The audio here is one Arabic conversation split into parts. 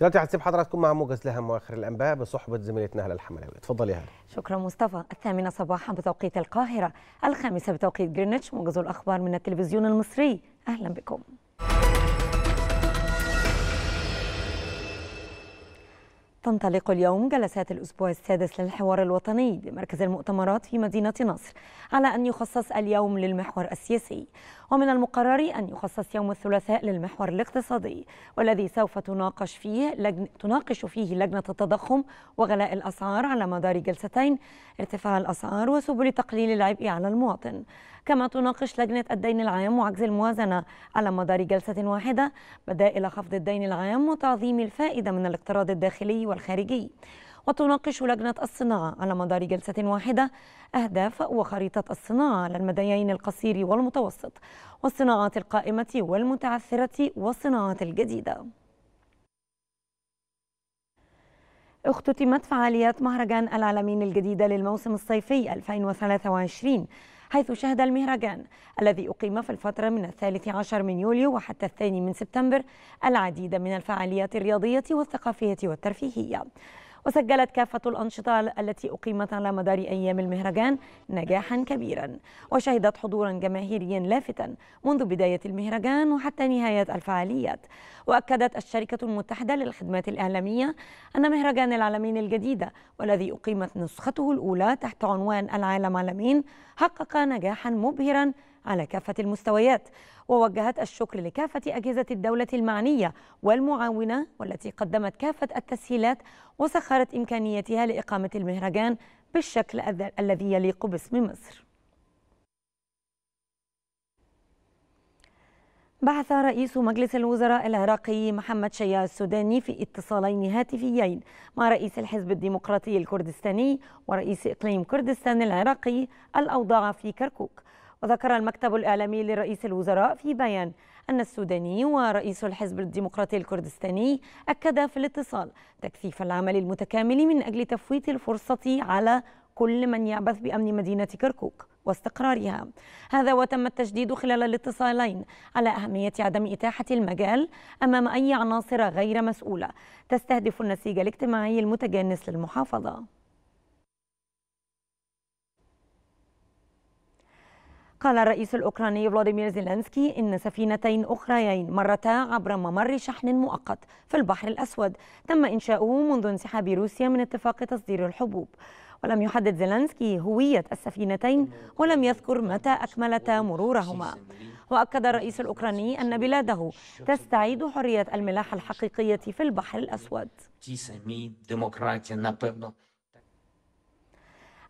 دلوقتي هنسيب حضراتكم مع موجز لها واخر الانباء بصحبه زميلتنا هلا الحملاوي اتفضلي هلا شكرا مصطفى الثامنه صباحا بتوقيت القاهره الخامسه بتوقيت جرينتش موجز الاخبار من التلفزيون المصري اهلا بكم تنطلق اليوم جلسات الأسبوع السادس للحوار الوطني بمركز المؤتمرات في مدينة نصر على أن يخصص اليوم للمحور السياسي ومن المقرر أن يخصص يوم الثلاثاء للمحور الاقتصادي والذي سوف تناقش فيه لجن... تناقش فيه لجنة التضخم وغلاء الأسعار على مدار جلستين ارتفاع الأسعار وسبل تقليل العبء على المواطن كما تناقش لجنة الدين العام وعجز الموازنة على مدار جلسة واحدة بدائل خفض الدين العام وتعظيم الفائدة من الاقتراض الداخلي والخارجي وتناقش لجنة الصناعة على مدار جلسة واحدة أهداف وخريطة الصناعة على المديين القصير والمتوسط والصناعات القائمة والمتعثرة والصناعات الجديدة اختتمت فعاليات مهرجان العالمين الجديدة للموسم الصيفي 2023 حيث شهد المهرجان الذي أقيم في الفترة من الثالث عشر من يوليو وحتى الثاني من سبتمبر العديد من الفعاليات الرياضية والثقافية والترفيهية وسجلت كافة الأنشطة التي أقيمت على مدار أيام المهرجان نجاحا كبيرا وشهدت حضورا جماهيريا لافتا منذ بداية المهرجان وحتى نهاية الفعاليات وأكدت الشركة المتحدة للخدمات الإعلامية أن مهرجان العالمين الجديدة والذي أقيمت نسخته الأولى تحت عنوان العالم عالمين حقق نجاحا مبهرا على كافة المستويات ووجهت الشكر لكافة أجهزة الدولة المعنية والمعاونة والتي قدمت كافة التسهيلات وسخرت إمكانيتها لإقامة المهرجان بالشكل الذي يليق باسم مصر بعث رئيس مجلس الوزراء العراقي محمد شياع السوداني في اتصالين هاتفيين مع رئيس الحزب الديمقراطي الكردستاني ورئيس إقليم كردستان العراقي الأوضاع في كركوك وذكر المكتب الإعلامي لرئيس الوزراء في بيان أن السوداني ورئيس الحزب الديمقراطي الكردستاني أكد في الاتصال تكثيف العمل المتكامل من أجل تفويت الفرصة على كل من يعبث بأمن مدينة كركوك واستقرارها هذا وتم التشديد خلال الاتصالين على أهمية عدم إتاحة المجال أمام أي عناصر غير مسؤولة تستهدف النسيج الاجتماعي المتجانس للمحافظة قال الرئيس الأوكراني فلاديمير زيلينسكي إن سفينتين أخريين مرتا عبر ممر شحن مؤقت في البحر الأسود تم إنشاؤه منذ انسحاب روسيا من اتفاق تصدير الحبوب ولم يحدد زيلينسكي هوية السفينتين ولم يذكر متى أكملتا مرورهما وأكد الرئيس الأوكراني أن بلاده تستعيد حرية الملاحة الحقيقية في البحر الأسود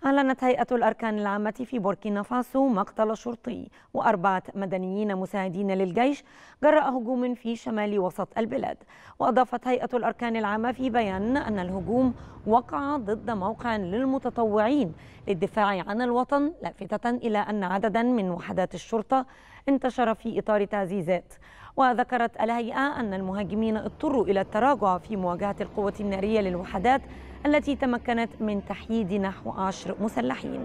أعلنت هيئة الأركان العامة في بوركينا فاسو مقتل شرطي وأربعة مدنيين مساعدين للجيش جراء هجوم في شمال وسط البلاد وأضافت هيئة الأركان العامة في بيان أن الهجوم وقع ضد موقع للمتطوعين للدفاع عن الوطن لافتة إلى أن عددا من وحدات الشرطة انتشر في إطار تعزيزات وذكرت الهيئة أن المهاجمين اضطروا إلى التراجع في مواجهة القوة النارية للوحدات التي تمكنت من تحييد نحو عشر مسلحين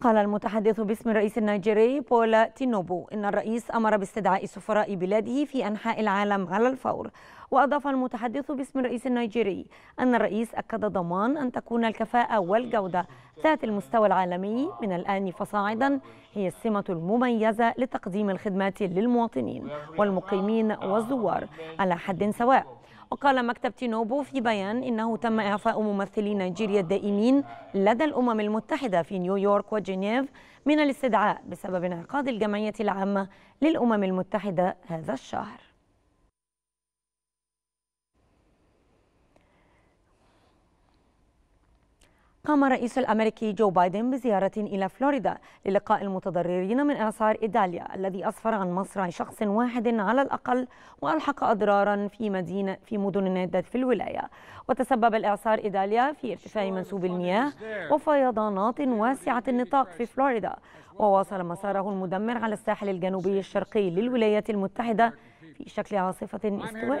قال المتحدث باسم الرئيس النيجيري بولا تينوبو إن الرئيس أمر باستدعاء سفراء بلاده في أنحاء العالم على الفور وأضاف المتحدث باسم الرئيس النيجيري أن الرئيس أكد ضمان أن تكون الكفاءة والجودة ذات المستوى العالمي من الآن فصاعدا هي السمة المميزة لتقديم الخدمات للمواطنين والمقيمين والزوار على حد سواء وقال مكتب تينوبو في بيان إنه تم إعفاء ممثلي نيجيريا الدائمين لدى الأمم المتحدة في نيويورك وجنيف من الاستدعاء بسبب انعقاد الجمعية العامة للأمم المتحدة هذا الشهر قام الرئيس الأمريكي جو بايدن بزيارة إلى فلوريدا للقاء المتضررين من إعصار إيداليا الذي أسفر عن مصرع شخص واحد على الأقل وألحق أضرارا في مدينة في مدن عدة في الولاية وتسبب الإعصار إيداليا في ارتفاع منسوب المياه وفيضانات واسعة النطاق في فلوريدا وواصل مساره المدمر على الساحل الجنوبي الشرقي للولايات المتحدة في شكل عاصفة استوائية.